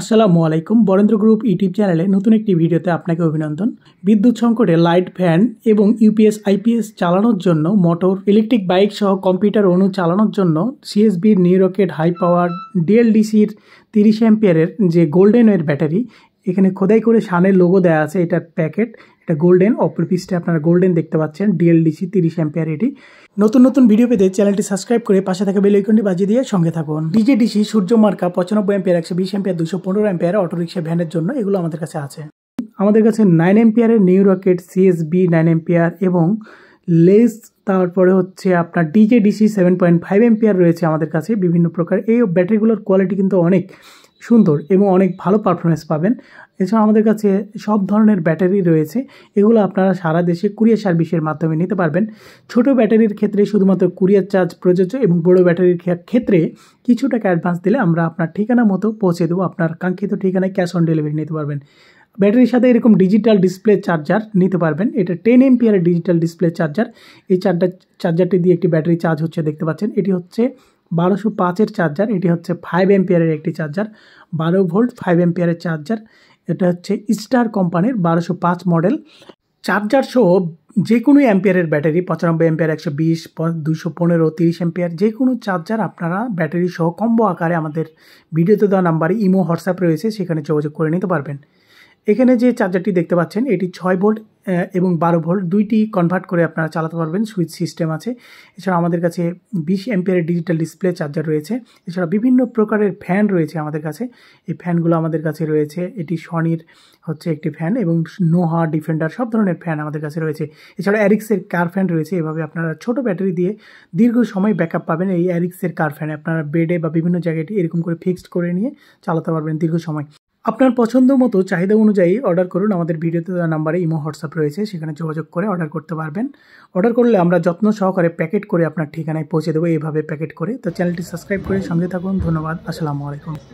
আসসালামু আলাইকুম Barendra group YouTube চ্যানেলে নতুন একটি ভিডিওতে আপনাকে অভিনন্দন বিদ্যুৎ সংকটে লাইট ফ্যান এবং ইউপিএস আইপিএস চালানোর জন্য মোটর ইলেকট্রিক বাইক সহ কম্পিউটার অনু চালানোর জন্য সিএসবির নিউরকেট হাই পাওয়ার ডিএলডিসির তিরিশ অ্যাম্পিয়ারের যে গোল্ডেন ওয়ের ব্যাটারি এখানে খোদাই করে সানের লোগো দেওয়া আছে এটার প্যাকেট এটা গোল্ডেন অপর পিসটা আপনারা গোল্ডেন দেখতে পাচ্ছেন ডিএলডিসি তিরিশ অ্যাম্পিয়ার এটি নতুন নতুন ভিডিও পেতে চ্যানেলটি সাবস্ক্রাইব করে পাশে থাকা বেল আইকনটি বাজিয়ে দিয়ে সঙ্গে থাকুন ডিজেডিসি সূর্য মার্কা পঁচানব্বই অ্যাম্পিয়ার একশো বিশ অ্যাম্পিয়ার দুশো পনেরো অ্যাম্পিয়ার অটোরিক্সা ভ্যানের জন্য এগুলো আমাদের কাছে আছে আমাদের কাছে নাইন এম্পিয়ারের new rocket CSB nine ampere এবং লেস তারপরে হচ্ছে আপনার ডিজেডিসি সেভেন পয়েন্ট ফাইভ এম্পিয়ার রয়েছে আমাদের কাছে বিভিন্ন প্রকার এই ব্যাটারিগুলোর কোয়ালিটি কিন্তু অনেক সুন্দর এবং অনেক ভালো পারফরমেন্স পাবেন এছাড়া আমাদের কাছে সব ধরনের ব্যাটারি রয়েছে এগুলো আপনারা সারা দেশে কুরিয়ার সার্ভিসের মাধ্যমে নিতে পারবেন ছোট ব্যাটারির ক্ষেত্রে শুধুমাত্র কুরিয়ার চার্জ প্রযোজ্য এবং বড় ব্যাটারির ক্ষেত্রে কিছু টাকা অ্যাডভান্স দিলে আমরা আপনার ঠিকানা মতো পৌঁছে দেবো আপনার কাঙ্ক্ষিত ঠিকানায় ক্যাশ অন ডেলিভারি নিতে পারবেন ব্যাটারির সাথে এরকম ডিজিটাল ডিসপ্লে চার্জার নিতে পারবেন এটা টেন এমপিয়ারের ডিজিটাল ডিসপ্লে চার্জার এই চার্জার চার্জারটি দিয়ে একটি ব্যাটারি চার্জ হচ্ছে দেখতে পাচ্ছেন এটি হচ্ছে বারোশো পাঁচের চার্জার এটি হচ্ছে ফাইভ এম্পিয়ারের একটি চার্জার বারো ভোল্ট ফাইভ এম্পিয়ারের চার্জার এটা হচ্ছে স্টার কোম্পানির বারোশো পাঁচ মডেল চার্জার সহ যে কোনো অ্যাম্পিয়ারের ব্যাটারি পঁচানব্বই অ্যাম্পিয়ার একশো বিশ দুশো পনেরো তিরিশ অ্যাম্পিয়ার যে কোনো চার্জার আপনারা ব্যাটারি সহ কম্বো আকারে আমাদের ভিডিওতে দেওয়া নাম্বারে ইমো হোয়াটসঅ্যাপ রয়েছে সেখানে যোগাযোগ করে নিতে পারবেন এখানে যে চার্জারটি দেখতে পাচ্ছেন এটি ছয় ভোল্ট এবং বারো ভোল্ট দুইটি কনভার্ট করে আপনারা চালাতে পারবেন সুইচ সিস্টেম আছে এছাড়া আমাদের কাছে বিশ এম্পিয়ারের ডিজিটাল ডিসপ্লে চার্জার রয়েছে এছাড়া বিভিন্ন প্রকারের ফ্যান রয়েছে আমাদের কাছে এই ফ্যানগুলো আমাদের কাছে রয়েছে এটি সনির হচ্ছে একটি ফ্যান এবং নোহা ডিফেন্ডার সব ধরনের ফ্যান আমাদের কাছে রয়েছে এছাড়া অ্যারিক্সের কার ফ্যান রয়েছে এভাবে আপনারা ছোট ব্যাটারি দিয়ে দীর্ঘ সময় ব্যাক পাবেন এই অ্যারিক্সের কার ফ্যান আপনারা বেডে বা বিভিন্ন জায়গাটি এরকম করে ফিক্সড করে নিয়ে চালাতে পারবেন দীর্ঘ সময় আপনার পছন্দ মতো চাহিদা অনুযায়ী অর্ডার করুন আমাদের ভিডিওতে দেওয়া নাম্বারে ইমো হোয়াটসঅ্যাপ রয়েছে সেখানে যোগাযোগ করে অর্ডার করতে পারবেন অর্ডার করলে আমরা যত্ন সহকারে প্যাকেট করে আপনার ঠিকানায় পৌঁছে দেবো এইভাবে প্যাকেট করে তো চ্যানেলটি সাবস্ক্রাইব করে সঙ্গে থাকুন ধন্যবাদ আসসালামু আলাইকুম